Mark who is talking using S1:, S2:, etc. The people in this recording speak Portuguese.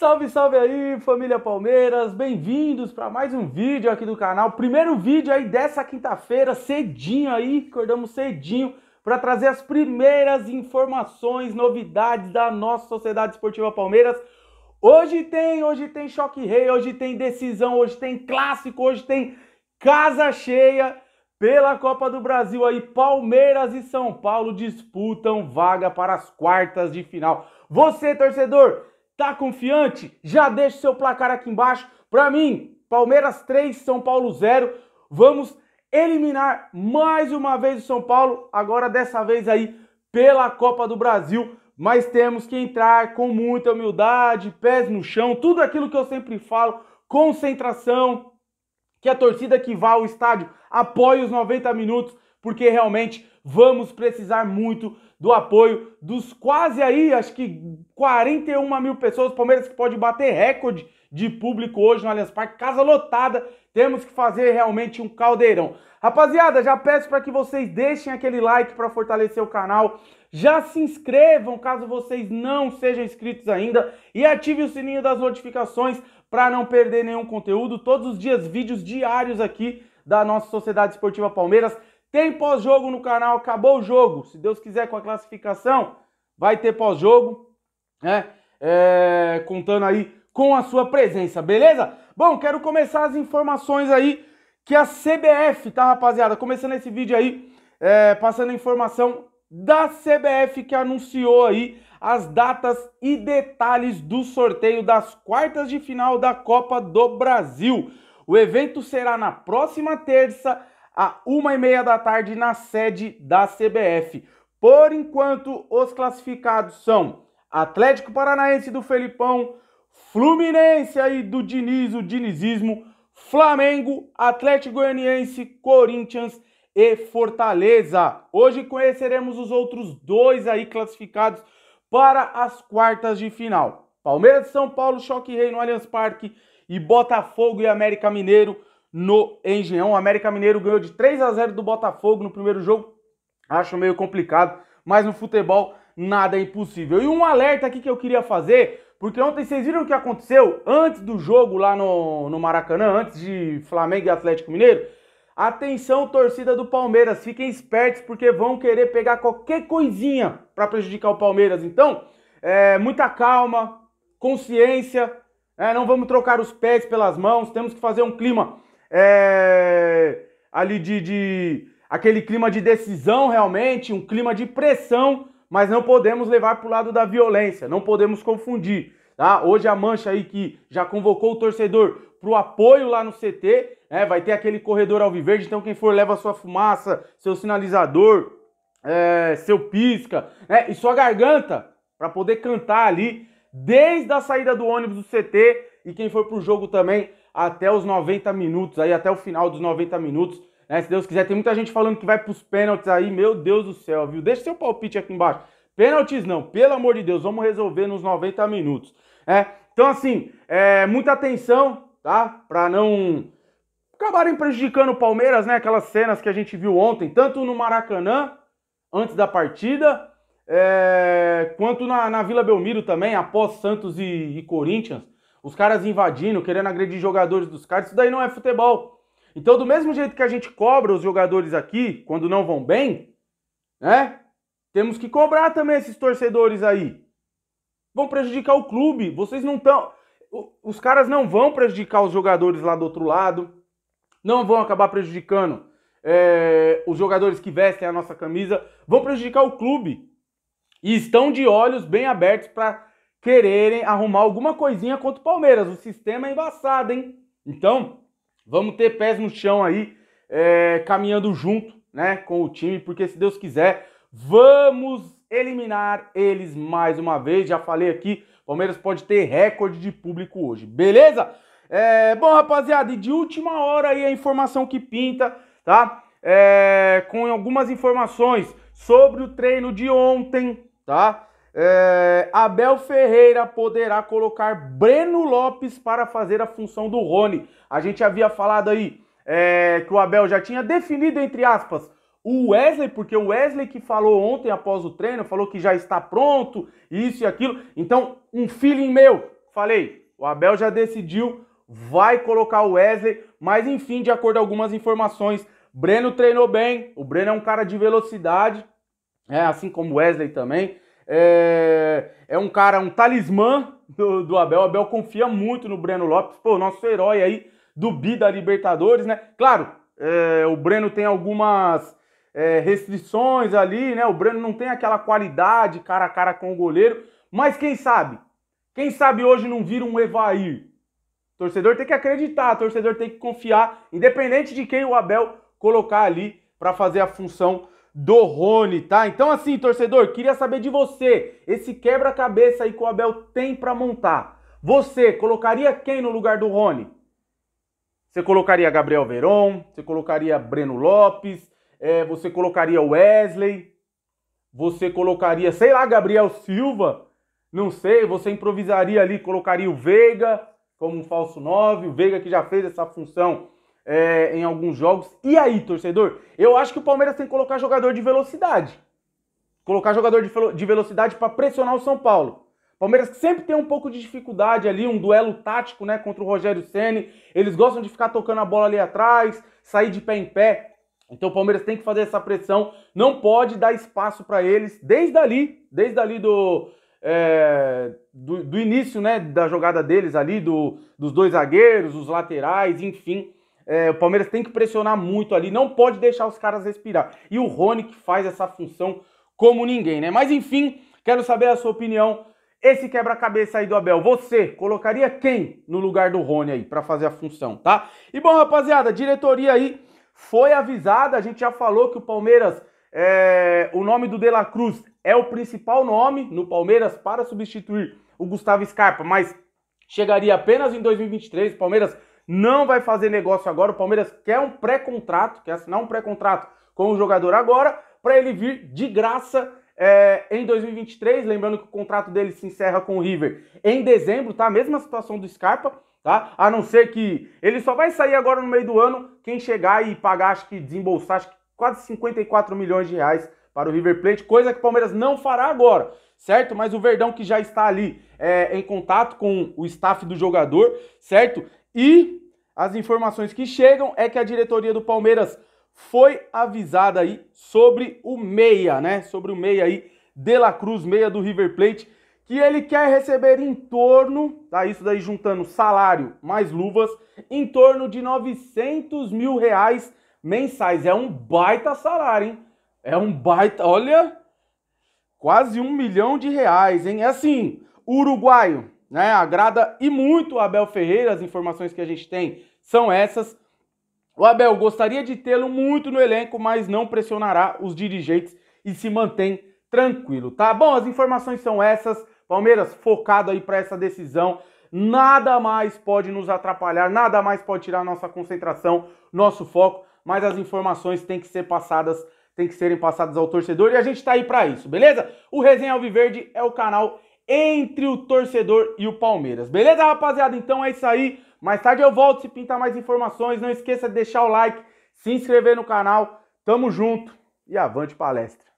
S1: Salve, salve aí, família Palmeiras! Bem-vindos para mais um vídeo aqui do canal. Primeiro vídeo aí dessa quinta-feira, cedinho aí, acordamos cedinho para trazer as primeiras informações, novidades da nossa Sociedade Esportiva Palmeiras. Hoje tem, hoje tem choque rei, hoje tem decisão, hoje tem clássico, hoje tem casa cheia pela Copa do Brasil aí. Palmeiras e São Paulo disputam vaga para as quartas de final. Você, torcedor, Tá confiante? Já deixa o seu placar aqui embaixo. Para mim, Palmeiras 3, São Paulo 0. Vamos eliminar mais uma vez o São Paulo, agora dessa vez aí pela Copa do Brasil. Mas temos que entrar com muita humildade, pés no chão, tudo aquilo que eu sempre falo, concentração, que a torcida que vá ao estádio apoie os 90 minutos porque realmente vamos precisar muito do apoio dos quase aí, acho que 41 mil pessoas. Palmeiras que pode bater recorde de público hoje no Allianz Parque, casa lotada. Temos que fazer realmente um caldeirão. Rapaziada, já peço para que vocês deixem aquele like para fortalecer o canal. Já se inscrevam caso vocês não sejam inscritos ainda e ative o sininho das notificações para não perder nenhum conteúdo. Todos os dias vídeos diários aqui da nossa Sociedade Esportiva Palmeiras. Tem pós-jogo no canal, acabou o jogo. Se Deus quiser com a classificação, vai ter pós-jogo, né? É, contando aí com a sua presença, beleza? Bom, quero começar as informações aí que a CBF, tá, rapaziada? Começando esse vídeo aí, é, passando a informação da CBF que anunciou aí as datas e detalhes do sorteio das quartas de final da Copa do Brasil. O evento será na próxima terça, a uma e meia da tarde na sede da CBF. Por enquanto, os classificados são Atlético Paranaense do Felipão, Fluminense aí do Diniz, o dinizismo, Flamengo, Atlético Goianiense, Corinthians e Fortaleza. Hoje conheceremos os outros dois aí classificados para as quartas de final. Palmeiras de São Paulo, Choque Rei no Allianz Parque e Botafogo e América Mineiro no Engenhão. O América Mineiro ganhou de 3 a 0 do Botafogo no primeiro jogo. Acho meio complicado, mas no futebol nada é impossível. E um alerta aqui que eu queria fazer, porque ontem vocês viram o que aconteceu antes do jogo lá no, no Maracanã, antes de Flamengo e Atlético Mineiro? Atenção, torcida do Palmeiras, fiquem espertos porque vão querer pegar qualquer coisinha para prejudicar o Palmeiras. Então, é, muita calma, consciência, é, não vamos trocar os pés pelas mãos, temos que fazer um clima é, ali de, de aquele clima de decisão realmente, um clima de pressão, mas não podemos levar para o lado da violência, não podemos confundir. Tá? Hoje a Mancha aí que já convocou o torcedor para o apoio lá no CT, né? vai ter aquele corredor alviverde, então quem for leva sua fumaça, seu sinalizador, é, seu pisca né? e sua garganta para poder cantar ali desde a saída do ônibus do CT e quem for para o jogo também até os 90 minutos, aí até o final dos 90 minutos. Né? Se Deus quiser, tem muita gente falando que vai para os pênaltis aí, meu Deus do céu, viu? Deixa seu palpite aqui embaixo. Pênaltis não, pelo amor de Deus, vamos resolver nos 90 minutos. Né? então, assim, é, muita atenção, tá? Para não acabarem prejudicando o Palmeiras, né? Aquelas cenas que a gente viu ontem, tanto no Maracanã, antes da partida, é, quanto na, na, Vila Belmiro também, após Santos e, e Corinthians. Os caras invadindo, querendo agredir jogadores dos caras, isso daí não é futebol. Então, do mesmo jeito que a gente cobra os jogadores aqui quando não vão bem, né? Temos que cobrar também esses torcedores aí. Vão prejudicar o clube. Vocês não estão. Os caras não vão prejudicar os jogadores lá do outro lado. Não vão acabar prejudicando é, os jogadores que vestem a nossa camisa. Vão prejudicar o clube. E estão de olhos bem abertos para quererem arrumar alguma coisinha contra o Palmeiras. O sistema é embaçado, hein? Então, vamos ter pés no chão aí, é, caminhando junto, né, com o time, porque se Deus quiser, vamos eliminar eles mais uma vez. Já falei aqui, Palmeiras pode ter recorde de público hoje, beleza? É, bom, rapaziada, e de última hora aí a informação que pinta, tá? É, com algumas informações sobre o treino de ontem, tá? É, Abel Ferreira poderá colocar Breno Lopes para fazer a função do Rony. A gente havia falado aí é, que o Abel já tinha definido, entre aspas, o Wesley, porque o Wesley que falou ontem após o treino, falou que já está pronto, isso e aquilo. Então, um feeling meu, falei, o Abel já decidiu, vai colocar o Wesley, mas enfim, de acordo com algumas informações, Breno treinou bem, o Breno é um cara de velocidade, é, assim como o Wesley também. É, é um cara, um talismã do, do Abel. O Abel confia muito no Breno Lopes, pô, nosso herói aí do bi da Libertadores, né? Claro, é, o Breno tem algumas é, restrições ali, né? O Breno não tem aquela qualidade cara a cara com o goleiro, mas quem sabe? Quem sabe hoje não vira um Evair? torcedor tem que acreditar, torcedor tem que confiar, independente de quem o Abel colocar ali para fazer a função do Rony, tá? Então assim, torcedor, queria saber de você, esse quebra-cabeça aí que o Abel tem para montar. Você colocaria quem no lugar do Rony? Você colocaria Gabriel Veron, você colocaria Breno Lopes, é, você colocaria Wesley, você colocaria, sei lá, Gabriel Silva, não sei, você improvisaria ali, colocaria o Veiga como um falso 9, o Veiga que já fez essa função é, em alguns jogos. E aí, torcedor? Eu acho que o Palmeiras tem que colocar jogador de velocidade. Colocar jogador de, de velocidade para pressionar o São Paulo. Palmeiras sempre tem um pouco de dificuldade ali, um duelo tático, né, contra o Rogério Ceni. Eles gostam de ficar tocando a bola ali atrás, sair de pé em pé. Então o Palmeiras tem que fazer essa pressão, não pode dar espaço para eles desde ali, desde ali do, é, do, do, início, né, da jogada deles ali, do, dos dois zagueiros, os laterais, enfim. É, o Palmeiras tem que pressionar muito ali, não pode deixar os caras respirar. E o Rony que faz essa função como ninguém, né? Mas enfim, quero saber a sua opinião. Esse quebra-cabeça aí do Abel, você colocaria quem no lugar do Rony aí para fazer a função, tá? E bom, rapaziada, a diretoria aí foi avisada, a gente já falou que o Palmeiras, é, o nome do De La Cruz é o principal nome no Palmeiras para substituir o Gustavo Scarpa, mas chegaria apenas em 2023. O Palmeiras não vai fazer negócio agora. O Palmeiras quer um pré-contrato, quer assinar um pré-contrato com o jogador agora, para ele vir de graça é, em 2023. Lembrando que o contrato dele se encerra com o River em dezembro, tá? Mesma situação do Scarpa, tá? A não ser que ele só vai sair agora no meio do ano quem chegar e pagar, acho que desembolsar, acho que quase 54 milhões de reais para o River Plate, coisa que o Palmeiras não fará agora, certo? Mas o Verdão que já está ali é, em contato com o staff do jogador, certo? E as informações que chegam é que a diretoria do Palmeiras foi avisada aí sobre o meia, né? Sobre o meia aí, De La Cruz, meia do River Plate, que ele quer receber em torno, tá? Isso daí juntando salário mais luvas, em torno de 900 mil reais mensais. É um baita salário, hein? É um baita, olha, quase um milhão de reais, hein? É assim, uruguaio, né? Agrada e muito o Abel Ferreira, as informações que a gente tem são essas. O Abel gostaria de tê-lo muito no elenco, mas não pressionará os dirigentes e se mantém tranquilo, tá? Bom, as informações são essas. Palmeiras focado aí para essa decisão. Nada mais pode nos atrapalhar, nada mais pode tirar nossa concentração, nosso foco, mas as informações têm que ser passadas, têm que serem passadas ao torcedor e a gente tá aí para isso, beleza? O Resenha Alviverde é o canal entre o torcedor e o Palmeiras. Beleza, rapaziada? Então é isso aí. Mais tarde eu volto se pintar mais informações. Não esqueça de deixar o like, se inscrever no canal. Tamo junto e avante palestra.